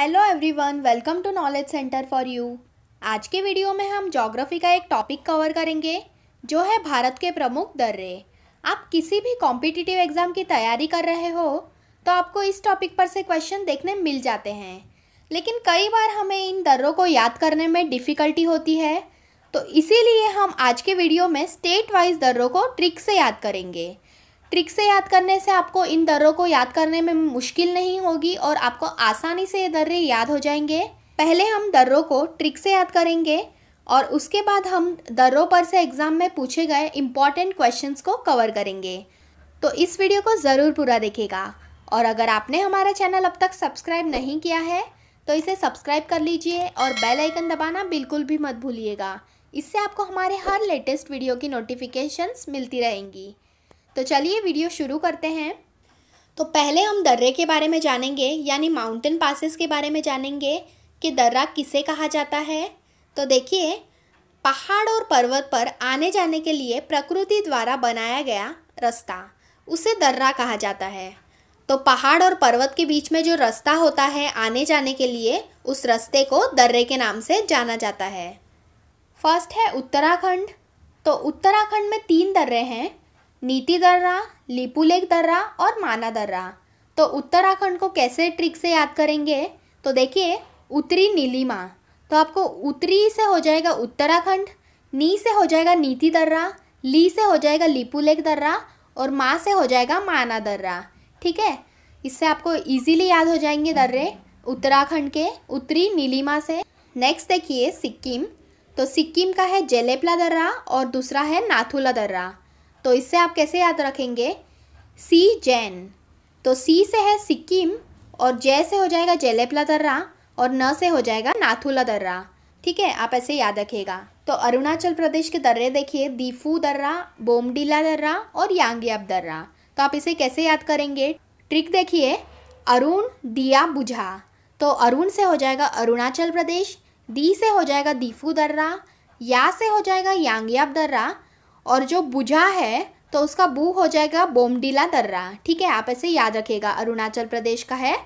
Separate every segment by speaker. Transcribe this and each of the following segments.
Speaker 1: hello everyone welcome to knowledge centre for you आज के video में हम जोग्राफी का एक टॉपिक कवर करेंगे जो है भारत के प्रमुख दर्रे आप किसी भी कॉम्पिटिटिव एग्ज़ाम की तैयारी कर रहे हो तो आपको इस टॉपिक पर से क्वेश्चन देखने मिल जाते हैं लेकिन कई बार हमें इन दर्रों को याद करने में डिफ़िकल्टी होती है तो इसीलिए हम आज के वीडियो में स्टेट वाइज दर्रों को ट्रिक से याद करेंगे ट्रिक से याद करने से आपको इन दर्रों को याद करने में मुश्किल नहीं होगी और आपको आसानी से ये दर्रे याद हो जाएंगे पहले हम दर्रों को ट्रिक से याद करेंगे और उसके बाद हम दर्रों पर से एग्ज़ाम में पूछे गए इम्पॉर्टेंट क्वेश्चंस को कवर करेंगे तो इस वीडियो को ज़रूर पूरा देखेगा और अगर आपने हमारा चैनल अब तक सब्सक्राइब नहीं किया है तो इसे सब्सक्राइब कर लीजिए और बेल आइकन दबाना बिल्कुल भी मत भूलिएगा इससे आपको हमारे हर लेटेस्ट वीडियो की नोटिफिकेशंस मिलती रहेंगी तो चलिए वीडियो शुरू करते हैं तो पहले हम दर्रे के बारे में जानेंगे यानी माउंटेन पासिस के बारे में जानेंगे कि दर्रा किसे कहा जाता है तो देखिए पहाड़ और पर्वत पर आने जाने के लिए प्रकृति द्वारा बनाया गया रास्ता उसे दर्रा कहा जाता है तो पहाड़ और पर्वत के बीच में जो रास्ता होता है आने जाने के लिए उस रास्ते को दर्रे के नाम से जाना जाता है फर्स्ट है उत्तराखंड तो उत्तराखंड में तीन दर्रे हैं नीति दर्रा लिपुलेख दर्रा और माना दर्रा तो उत्तराखंड को कैसे ट्रिक से याद करेंगे तो देखिए उत्तरी नीलिमा तो आपको उत्तरी से हो जाएगा उत्तराखंड नी से हो जाएगा नीति दर्रा ली से हो जाएगा लिपुलेख दर्रा और माँ से हो जाएगा माना दर्रा ठीक है इससे आपको इजीली याद हो जाएंगे दर्रे उत्तराखंड के उत्तरी नीलिमा से नेक्स्ट देखिए सिक्किम तो सिक्किम का है जेलेपला दर्रा और दूसरा है नाथुला दर्रा तो इससे आप कैसे याद रखेंगे सी जैन तो सी से है सिक्किम और जय से हो जाएगा जेलेपला दर्रा और न से हो जाएगा नाथुला दर्रा ठीक है आप ऐसे याद रखिएगा तो अरुणाचल प्रदेश के दर्रे देखिए दीफू दर्रा बोमडीला दर्रा और यांगियाब दर्रा तो आप इसे कैसे याद करेंगे ट्रिक देखिए अरुण दिया बुझा तो अरुण से हो जाएगा अरुणाचल प्रदेश दी से हो जाएगा दीफू दर्रा या से हो जाएगा यांगियाब दर्रा और जो बुझा है तो उसका बू हो जाएगा बोमडीला दर्रा ठीक है आप ऐसे याद रखिएगा अरुणाचल प्रदेश का है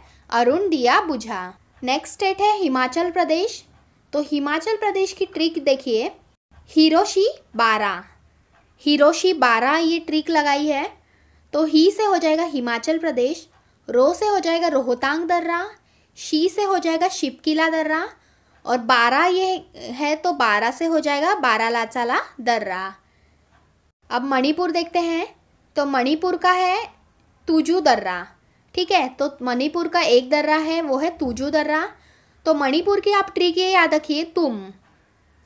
Speaker 1: अरुण दिया बुझा नेक्स्ट स्टेट है हिमाचल प्रदेश तो हिमाचल प्रदेश की ट्रिक देखिए हिरोशी बारा हिरोशी बारा ये ट्रिक लगाई है तो ही से हो जाएगा हिमाचल प्रदेश रो से हो जाएगा रोहतांग दर्रा शी से हो जाएगा शिपकिला दर्रा और बारह ये है तो बारह से हो जाएगा बारा लाचाला दर्रा अब मणिपुर देखते हैं तो मणिपुर का है तुजू दर्रा ठीक है तो मणिपुर का एक दर्रा है वो है तुजू दर्रा तो मणिपुर की आप ट्रिक ये याद रखिए तुम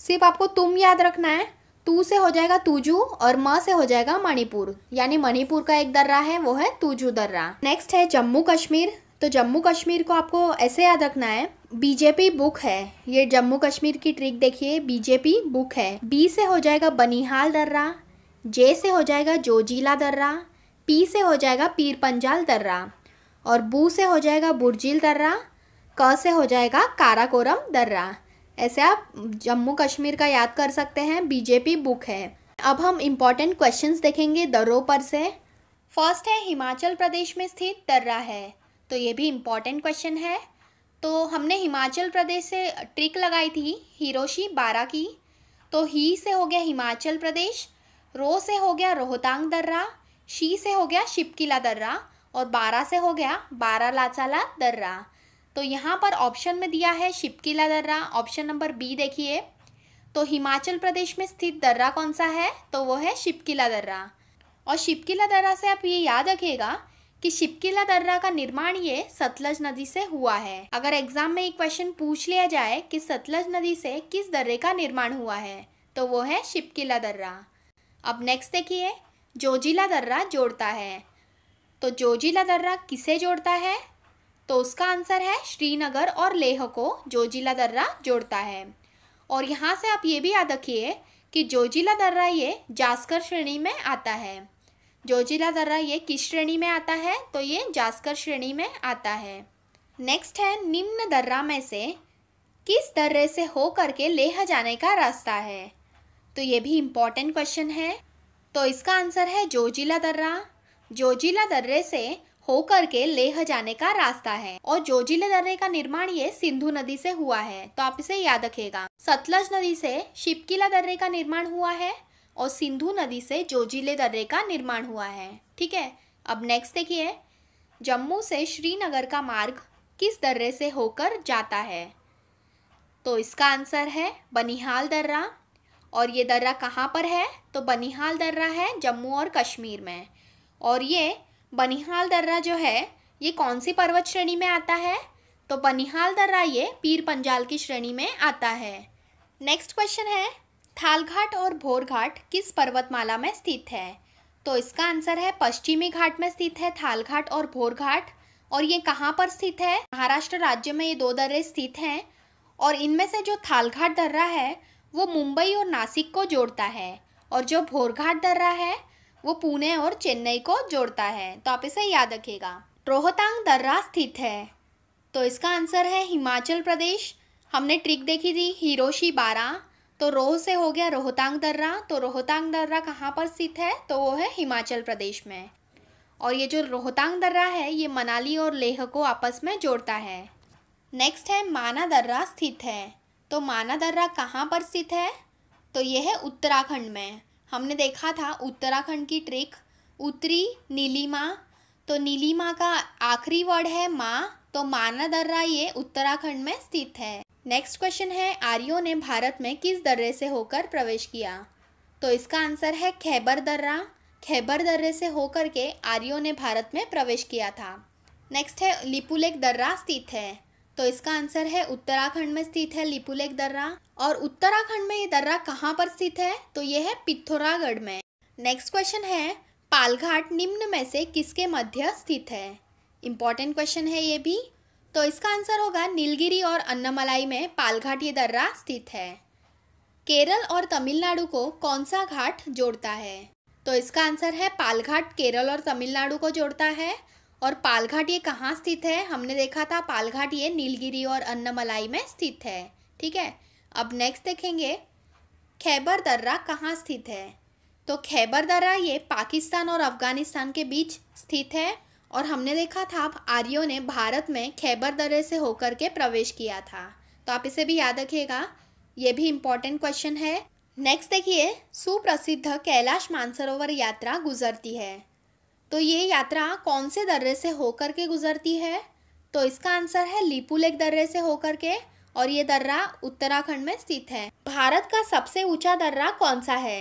Speaker 1: सिर्फ आपको तुम याद रखना है तू से हो जाएगा तुजू और म से हो जाएगा मणिपुर यानी मणिपुर का एक दर्रा है वो है तुजू दर्रा नेक्स्ट है जम्मू कश्मीर तो जम्मू कश्मीर को आपको ऐसे याद रखना है बीजेपी बुक है ये जम्मू कश्मीर की ट्रिक देखिए बीजेपी बुक है बी से हो जाएगा बनिहाल दर्रा जे से हो जाएगा जोजीला दर्रा पी से हो जाएगा पीर पंजाल दर्रा और बू से हो जाएगा बुरजील दर्रा क से हो जाएगा काराकोरम दर्रा ऐसे आप जम्मू कश्मीर का याद कर सकते हैं बीजेपी बुक है अब हम इम्पॉर्टेंट क्वेश्चंस देखेंगे दर्रों पर से फर्स्ट है हिमाचल प्रदेश में स्थित दर्रा है तो ये भी इम्पॉर्टेंट क्वेश्चन है तो हमने हिमाचल प्रदेश से ट्रिक लगाई थी हिरोशी बारा की तो ही से हो गया हिमाचल प्रदेश रो से हो गया रोहतांग दर्रा शी से हो गया शिपकिला दर्रा और बारह से हो गया बारह लाचाला दर्रा तो यहाँ पर ऑप्शन में दिया है शिपकिला दर्रा ऑप्शन नंबर बी देखिए तो हिमाचल प्रदेश में स्थित दर्रा कौन सा है तो वो है शिपकिला दर्रा और शिपकिला दर्रा से आप ये याद रखिएगा कि शिपकिला दर्रा का निर्माण ये सतलज नदी से हुआ है अगर एग्जाम में एक क्वेश्चन पूछ लिया जाए कि सतलज नदी से किस दर्रे का निर्माण हुआ है तो वो है शिपकिला दर्रा अब नेक्स्ट देखिए जोजिला दर्रा जोड़ता है तो जोजिला दर्रा किसे जोड़ता है तो उसका आंसर है श्रीनगर और लेह को जोजिला दर्रा जोड़ता है और यहाँ से आप ये भी याद रखिए कि जोजिला दर्रा ये जास्कर श्रेणी में आता है जोजिला दर्रा ये किस श्रेणी में आता है तो ये जास्कर श्रेणी में आता है नेक्स्ट है निम्न दर्रा में से किस दर्रे से होकर के लेह जाने का रास्ता है तो ये भी इम्पॉर्टेंट क्वेश्चन है तो इसका आंसर है जोजिला दर्रा जोजिला दर्रे से होकर के लेह जाने का रास्ता है और जोजिला दर्रे का निर्माण ये सिंधु नदी से हुआ है तो आप इसे याद रखेगा सतलज नदी से शिपकिला दर्रे का निर्माण हुआ है और सिंधु नदी से जोजिले दर्रे का निर्माण हुआ है ठीक है अब नेक्स्ट देखिए जम्मू से श्रीनगर का मार्ग किस दर्रे से होकर जाता है तो इसका आंसर है बनिहाल दर्रा और ये दर्रा कहाँ पर है तो बनिहाल दर्रा है जम्मू और कश्मीर में और ये बनिहाल दर्रा जो है ये कौन सी पर्वत श्रेणी में आता है तो बनिहाल दर्रा ये पीर पंजाल की श्रेणी में आता है नेक्स्ट क्वेश्चन है थालघाट और भोरघाट किस पर्वतमाला में स्थित है तो इसका आंसर है पश्चिमी घाट में स्थित है थालघाट और भोरघाट और ये कहाँ पर स्थित है महाराष्ट्र राज्य में ये दो दर्रे स्थित हैं और इनमें से जो थालघाट दर्रा है वो मुंबई और नासिक को जोड़ता है और जो भोरघाट दर्रा है वो पुणे और चेन्नई को जोड़ता है तो आप इसे याद रखिएगा रोहतांग दर्रा स्थित है तो इसका आंसर है हिमाचल प्रदेश हमने ट्रिक देखी थी हिरोशी बारह तो रोह से हो गया रोहतांग दर्रा तो रोहतांग दर्रा कहाँ पर स्थित है तो वो है हिमाचल प्रदेश में और ये जो रोहतांग दर्रा है ये मनाली और लेह को आपस में जोड़ता है नेक्स्ट है माना दर्रा स्थित है तो माना दर्रा कहाँ पर स्थित है तो यह है उत्तराखंड में हमने देखा था उत्तराखंड की ट्रिक उत्तरी नीलिमा तो नीलिमा का आखिरी वर्ड है माँ तो माना दर्रा ये उत्तराखंड में स्थित है नेक्स्ट क्वेश्चन है आर्यो ने भारत में किस दर्रे से होकर प्रवेश किया तो इसका आंसर है खैबर दर्रा खैबर दर्रे से होकर के आर्यो ने भारत में प्रवेश किया था नेक्स्ट है लिपुलेख दर्रा स्थित है तो इसका आंसर है उत्तराखंड में स्थित है लिपुलेख दर्रा और उत्तराखंड में ये दर्रा कहाँ पर स्थित है तो ये है पिथौरागढ़ में नेक्स्ट क्वेश्चन है पालघाट निम्न में से किसके मध्य स्थित है इम्पॉर्टेंट क्वेश्चन है ये भी तो इसका आंसर होगा नीलगिरी और अन्नमलाई में पालघाट ये दर्रा स्थित है केरल और तमिलनाडु को कौन सा घाट जोड़ता है तो इसका आंसर है पालघाट केरल और तमिलनाडु को जोड़ता है और पालघाट ये कहाँ स्थित है हमने देखा था पालघाट ये नीलगिरी और अन्नमलाई में स्थित है ठीक है अब नेक्स्ट देखेंगे खैबर दर्रा कहाँ स्थित है तो खैबर दर्रा ये पाकिस्तान और अफगानिस्तान के बीच स्थित है और हमने देखा था अब आर्यों ने भारत में खैबर दर्रे से होकर के प्रवेश किया था तो आप इसे भी याद रखिएगा ये भी इम्पोर्टेंट क्वेश्चन है नेक्स्ट देखिए सुप्रसिद्ध कैलाश मानसरोवर यात्रा गुजरती है तो ये यात्रा कौन से दर्रे से होकर के गुजरती है तो इसका आंसर है लीपू लेक दर्रे से होकर के और ये दर्रा उत्तराखंड में स्थित है भारत का सबसे ऊंचा दर्रा कौन सा है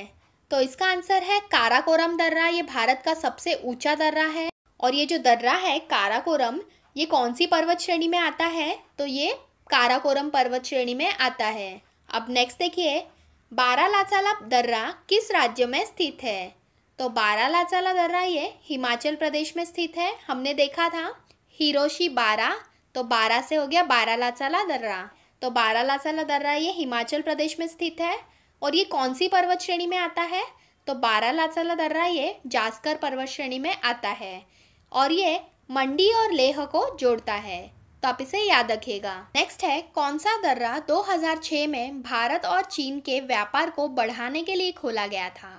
Speaker 1: तो इसका आंसर है काराकोरम दर्रा ये भारत का सबसे ऊंचा दर्रा है और ये जो दर्रा है काराकोरम ये कौन सी पर्वत श्रेणी में आता है तो ये काराकोरम पर्वत श्रेणी में आता है अब नेक्स्ट देखिए बारालाचाला दर्रा किस राज्य में स्थित है तो बारा लाचाला दर्रा ये हिमाचल प्रदेश में स्थित है हमने देखा था हिरोशी बारा तो बारा से हो गया बारा लाचाला दर्रा तो बारा लाचाला दर्रा ये हिमाचल प्रदेश में स्थित है और ये कौन सी पर्वत श्रेणी में आता है तो बारा लाचाला दर्रा ये जास्कर पर्वत श्रेणी में आता है और ये मंडी और लेह को जोड़ता है तो आप इसे याद रखिएगा नेक्स्ट है कौन सा दर्रा 2006 में भारत और चीन के व्यापार को बढ़ाने के लिए खोला गया था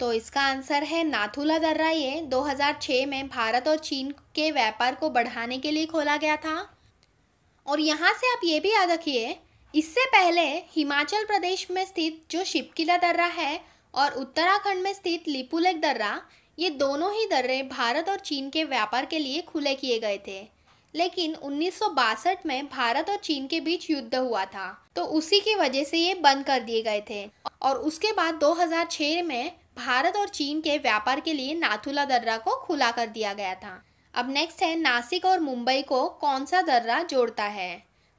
Speaker 1: तो इसका आंसर है नाथुला दर्रा ये 2006 में भारत और चीन के व्यापार को बढ़ाने के लिए खोला गया था और यहाँ से आप ये भी याद रखिए इससे पहले हिमाचल प्रदेश में स्थित जो शिपकिला दर्रा है और उत्तराखंड में स्थित लिपुलेक दर्रा ये दोनों ही दर्रे भारत और चीन के व्यापार के लिए खुले किए गए थे लेकिन उन्नीस में भारत और चीन के बीच युद्ध हुआ था तो उसी की वजह से ये बंद कर दिए गए थे और उसके बाद 2006 में भारत और चीन के व्यापार के लिए नाथुला दर्रा को खुला कर दिया गया था अब नेक्स्ट है नासिक और मुंबई को कौन सा दर्रा जोड़ता है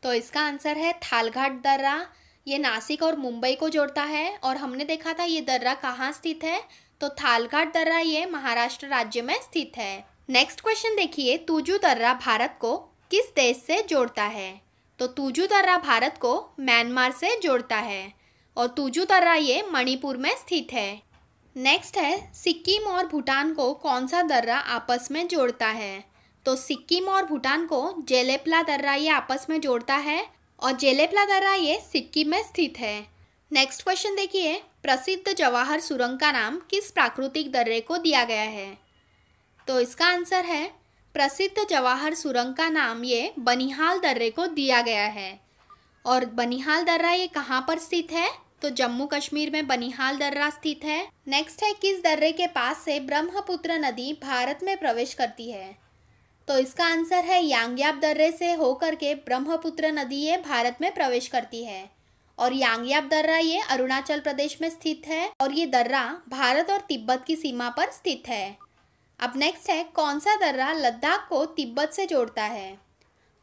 Speaker 1: तो इसका आंसर है थालघाट दर्रा ये नासिक और मुंबई को जोड़ता है और हमने देखा था ये दर्रा कहाँ स्थित है तो थालघाट दर्रा ये महाराष्ट्र राज्य में स्थित है नेक्स्ट क्वेश्चन देखिए तुजू दर्रा भारत को किस देश से जोड़ता है तो तुजू दर्रा भारत को म्यांमार से जोड़ता है और तुजू दर्रा ये मणिपुर में स्थित है नेक्स्ट है सिक्किम और भूटान को कौन सा दर्रा आपस में जोड़ता है तो सिक्किम और भूटान को जेलेप्ला दर्रा ये आपस में जोड़ता है और जेलेप्ला दर्रा ये सिक्किम में स्थित है नेक्स्ट क्वेश्चन देखिए प्रसिद्ध जवाहर सुरंग का नाम किस प्राकृतिक दर्रे को दिया गया है तो इसका आंसर है प्रसिद्ध जवाहर सुरंग का नाम ये बनिहाल दर्रे को दिया गया है और बनिहाल दर्रा ये कहाँ पर स्थित है तो जम्मू कश्मीर में बनिहाल दर्रा स्थित है नेक्स्ट है किस दर्रे के पास से ब्रह्मपुत्र नदी भारत में प्रवेश करती है तो इसका आंसर है यांग्याप दर्रे से होकर के ब्रह्मपुत्र नदी ये भारत में प्रवेश करती है और यांग्याप दर्रा ये अरुणाचल प्रदेश में स्थित है और ये दर्रा भारत और तिब्बत की सीमा पर स्थित है अब नेक्स्ट है कौन सा दर्रा लद्दाख को तिब्बत से जोड़ता है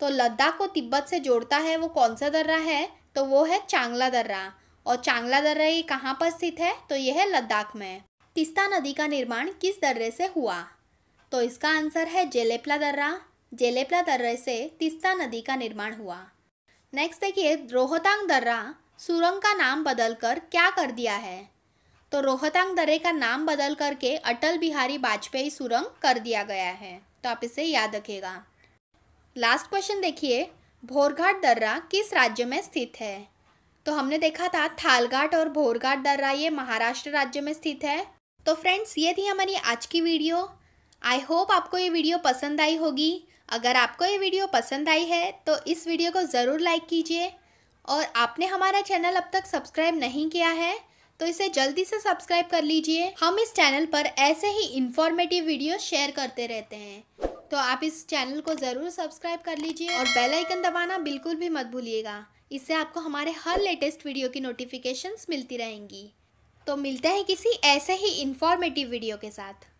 Speaker 1: तो लद्दाख को तिब्बत से जोड़ता है वो कौन सा दर्रा है तो वो है चांगला दर्रा और चांगला दर्रा ये कहाँ पर स्थित है तो यह है लद्दाख में तिस्ता नदी का निर्माण किस दर्रे से हुआ तो इसका आंसर है जेलेपला दर्रा जेलेपला दर्रे से तिस्ता नदी का निर्माण हुआ नेक्स्ट देखिए रोहतांग दर्रा सुरंग का नाम बदलकर क्या कर दिया है तो रोहतांग दर्रे का नाम बदल करके अटल बिहारी वाजपेयी सुरंग कर दिया गया है तो आप इसे याद रखेगा लास्ट क्वेश्चन देखिए भोरघाट दर्रा किस राज्य में स्थित है तो हमने देखा था थालघाट और भोरघाट दर्रा ये महाराष्ट्र राज्य में स्थित है तो फ्रेंड्स ये थी हमारी आज की वीडियो आई होप आपको ये वीडियो पसंद आई होगी अगर आपको ये वीडियो पसंद आई है तो इस वीडियो को ज़रूर लाइक कीजिए और आपने हमारा चैनल अब तक सब्सक्राइब नहीं किया है तो इसे जल्दी से सब्सक्राइब कर लीजिए हम इस चैनल पर ऐसे ही इंफॉर्मेटिव वीडियो शेयर करते रहते हैं तो आप इस चैनल को ज़रूर सब्सक्राइब कर लीजिए और बेल आइकन दबाना बिल्कुल भी मत भूलिएगा इससे आपको हमारे हर लेटेस्ट वीडियो की नोटिफिकेशंस मिलती रहेंगी तो मिलते हैं किसी ऐसे ही इन्फॉर्मेटिव वीडियो के साथ